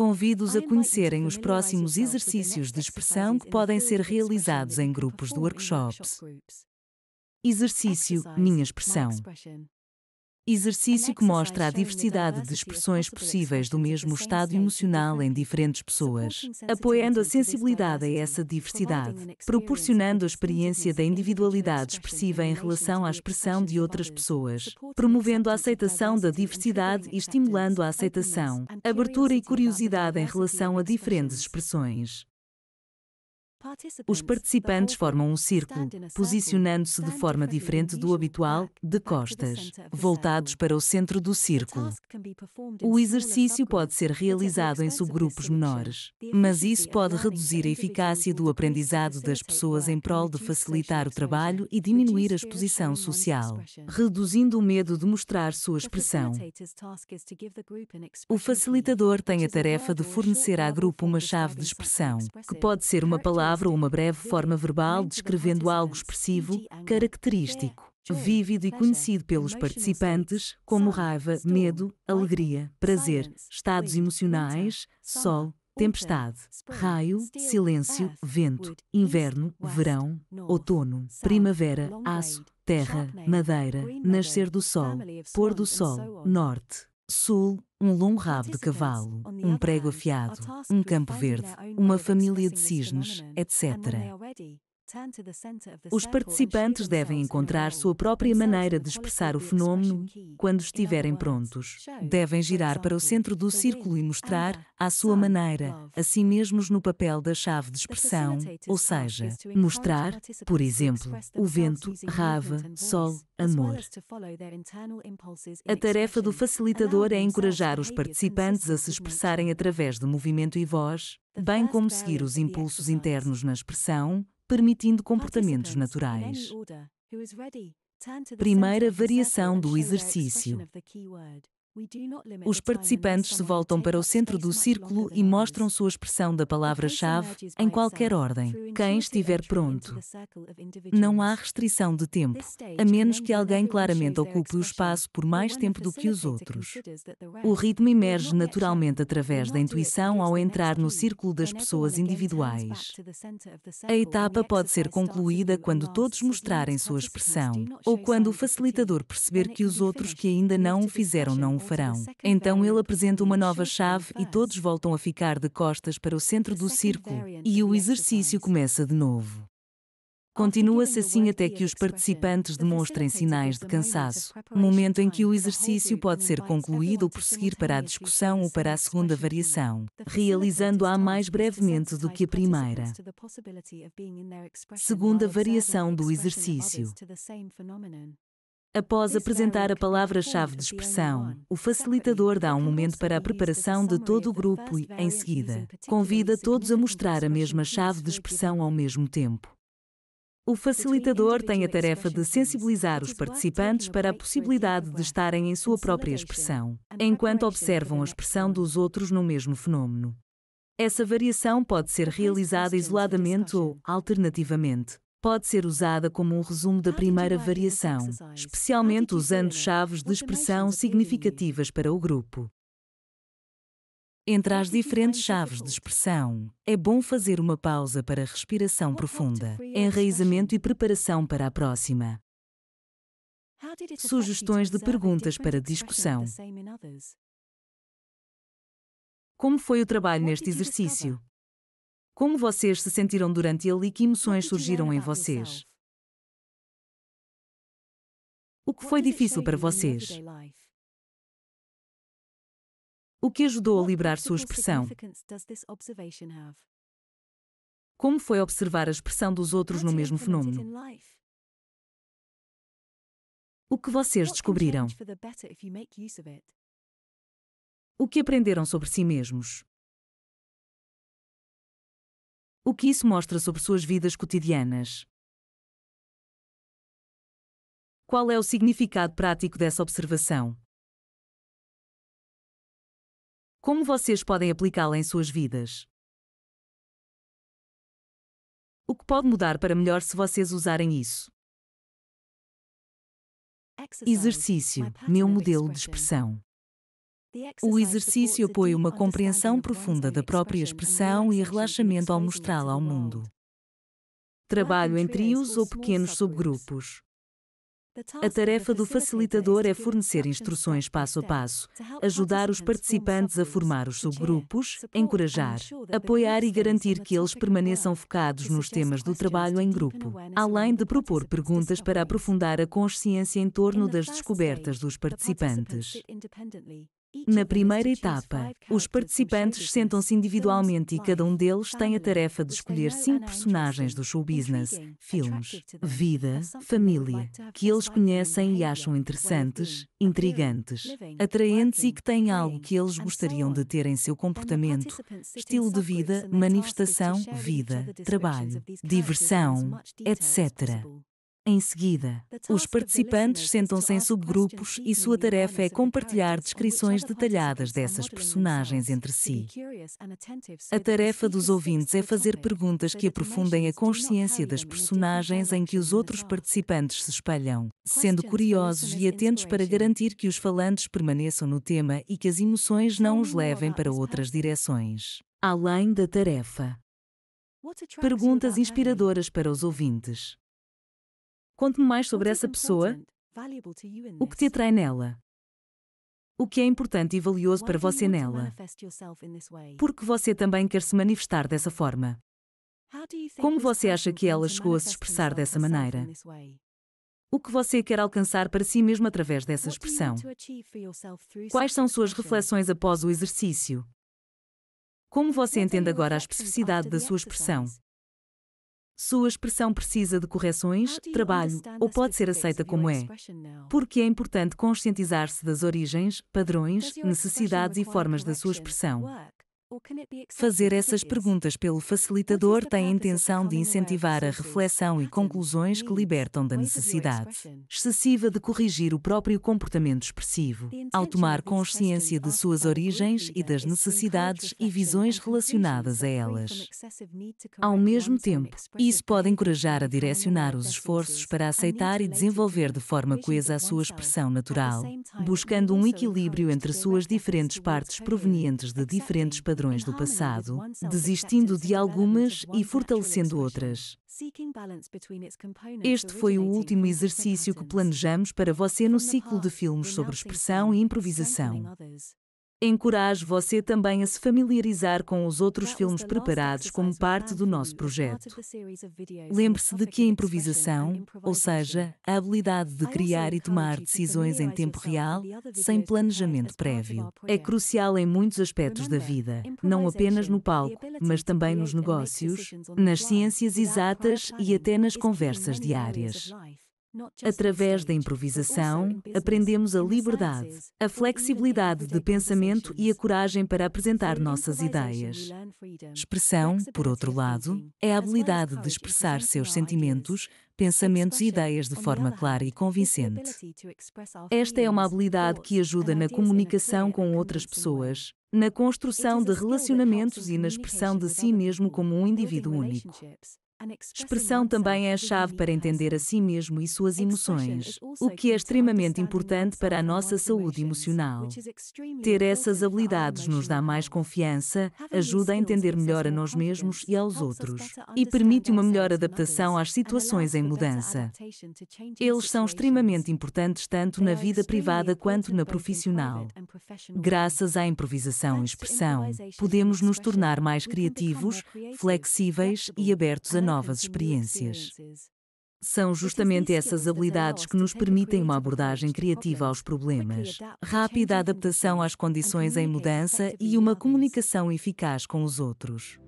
convido-os a conhecerem os próximos exercícios de expressão que podem ser realizados em grupos de workshops. Exercício Minha Expressão exercício que mostra a diversidade de expressões possíveis do mesmo estado emocional em diferentes pessoas, apoiando a sensibilidade a essa diversidade, proporcionando a experiência da individualidade expressiva em relação à expressão de outras pessoas, promovendo a aceitação da diversidade e estimulando a aceitação, abertura e curiosidade em relação a diferentes expressões. Os participantes formam um círculo, posicionando-se de forma diferente do habitual, de costas, voltados para o centro do círculo. O exercício pode ser realizado em subgrupos menores, mas isso pode reduzir a eficácia do aprendizado das pessoas em prol de facilitar o trabalho e diminuir a exposição social, reduzindo o medo de mostrar sua expressão. O facilitador tem a tarefa de fornecer à grupo uma chave de expressão, que pode ser uma palavra palavra ou uma breve forma verbal descrevendo algo expressivo, característico, vívido e conhecido pelos participantes, como raiva, medo, alegria, prazer, estados emocionais, sol, tempestade, raio, silêncio, vento, inverno, verão, outono, primavera, aço, terra, madeira, nascer do sol, pôr do sol, norte, sul, um longo rabo de cavalo, um prego afiado, um campo verde, uma família de cisnes, etc. Os participantes devem encontrar sua própria maneira de expressar o fenômeno quando é estiverem prontos. Devem girar para o centro do círculo e mostrar, à sua maneira, a si mesmos no papel da chave de expressão, ou seja, mostrar, por exemplo, o vento, raiva, sol, amor. A tarefa do facilitador é encorajar os participantes a se expressarem através de movimento e voz, bem como seguir os impulsos internos na expressão, permitindo comportamentos naturais. Primeira variação do exercício. Os participantes se voltam para o centro do círculo e mostram sua expressão da palavra-chave em qualquer ordem, quem estiver pronto. Não há restrição de tempo, a menos que alguém claramente ocupe o espaço por mais tempo do que os outros. O ritmo emerge naturalmente através da intuição ao entrar no círculo das pessoas individuais. A etapa pode ser concluída quando todos mostrarem sua expressão, ou quando o facilitador perceber que os outros que ainda não o fizeram não farão. Então ele apresenta uma nova chave e todos voltam a ficar de costas para o centro do circo, e o exercício começa de novo. Continua-se assim até que os participantes demonstrem sinais de cansaço, momento em que o exercício pode ser concluído ou prosseguir para a discussão ou para a segunda variação, realizando-a mais brevemente do que a primeira. Segunda variação do exercício. Após apresentar a palavra-chave de expressão, o facilitador dá um momento para a preparação de todo o grupo e, em seguida, convida todos a mostrar a mesma chave de expressão ao mesmo tempo. O facilitador tem a tarefa de sensibilizar os participantes para a possibilidade de estarem em sua própria expressão, enquanto observam a expressão dos outros no mesmo fenômeno. Essa variação pode ser realizada isoladamente ou, alternativamente, pode ser usada como um resumo da primeira variação, especialmente usando chaves de expressão significativas para o grupo. Entre as diferentes chaves de expressão, é bom fazer uma pausa para respiração profunda, enraizamento e preparação para a próxima. Sugestões de perguntas para discussão. Como foi o trabalho neste exercício? Como vocês se sentiram durante ele e que emoções surgiram em vocês? O que foi difícil para vocês? O que ajudou a liberar sua expressão? Como foi observar a expressão dos outros no mesmo fenômeno? O que vocês descobriram? O que aprenderam sobre si mesmos? O que isso mostra sobre suas vidas cotidianas? Qual é o significado prático dessa observação? Como vocês podem aplicá-la em suas vidas? O que pode mudar para melhor se vocês usarem isso? Exercício, meu modelo de expressão. O exercício apoia uma compreensão profunda da própria expressão e relaxamento ao mostrá-la ao mundo. É trabalho em trios ou pequenos subgrupos. A tarefa do facilitador é fornecer instruções passo a passo, ajudar os participantes a formar os subgrupos, encorajar, apoiar e garantir que eles permaneçam focados nos temas do trabalho em grupo, além de propor perguntas para aprofundar a consciência em torno das descobertas dos participantes. Na primeira etapa, os participantes sentam-se individualmente e cada um deles tem a tarefa de escolher cinco personagens do show business, filmes, vida, família, que eles conhecem e acham interessantes, intrigantes, atraentes e que têm algo que eles gostariam de ter em seu comportamento, estilo de vida, manifestação, vida, trabalho, diversão, etc. Em seguida, os participantes sentam-se em subgrupos e sua tarefa é compartilhar descrições detalhadas dessas personagens entre si. A tarefa dos ouvintes é fazer perguntas que aprofundem a consciência das personagens em que os outros participantes se espalham, sendo curiosos e atentos para garantir que os falantes permaneçam no tema e que as emoções não os levem para outras direções. Além da tarefa, perguntas inspiradoras para os ouvintes. Conte-me mais sobre é essa é pessoa, o que te atrai nela. O que é importante e valioso para você nela? Porque você também quer se manifestar dessa forma. Como você acha que ela chegou a se expressar dessa maneira? O que você quer alcançar para si mesmo através dessa expressão? Quais são suas reflexões após o exercício? Como você entende agora a especificidade da sua expressão? Sua expressão precisa de correções, trabalho ou pode ser aceita como é. Porque é importante conscientizar-se das origens, padrões, necessidades e formas da sua expressão. Fazer essas perguntas pelo facilitador tem a intenção de incentivar a reflexão e conclusões que libertam da necessidade excessiva de corrigir o próprio comportamento expressivo, ao tomar consciência de suas origens e das necessidades e visões relacionadas a elas. Ao mesmo tempo, isso pode encorajar a direcionar os esforços para aceitar e desenvolver de forma coesa a sua expressão natural, buscando um equilíbrio entre suas diferentes partes provenientes de diferentes padrões padrões do passado, desistindo de algumas e fortalecendo outras. Este foi o último exercício que planejamos para você no ciclo de filmes sobre expressão e improvisação. Encorajo você também a se familiarizar com os outros filmes preparados como parte do nosso projeto. Lembre-se de que a improvisação, ou seja, a habilidade de criar e tomar decisões em tempo real, sem planejamento prévio, é crucial em muitos aspectos da vida, não apenas no palco, mas também nos negócios, nas ciências exatas e até nas conversas diárias. Através da improvisação, aprendemos a liberdade, a flexibilidade de pensamento e a coragem para apresentar nossas ideias. Expressão, por outro lado, é a habilidade de expressar seus sentimentos, pensamentos e ideias de forma clara e convincente. Esta é uma habilidade que ajuda na comunicação com outras pessoas, na construção de relacionamentos e na expressão de si mesmo como um indivíduo único. Expressão também é a chave para entender a si mesmo e suas emoções, o que é extremamente importante para a nossa saúde emocional. Ter essas habilidades nos dá mais confiança, ajuda a entender melhor a nós mesmos e aos outros, e permite uma melhor adaptação às situações em mudança. Eles são extremamente importantes tanto na vida privada quanto na profissional, Graças à improvisação e expressão, podemos nos tornar mais criativos, flexíveis e abertos a novas experiências. São justamente essas habilidades que nos permitem uma abordagem criativa aos problemas, rápida adaptação às condições em mudança e uma comunicação eficaz com os outros.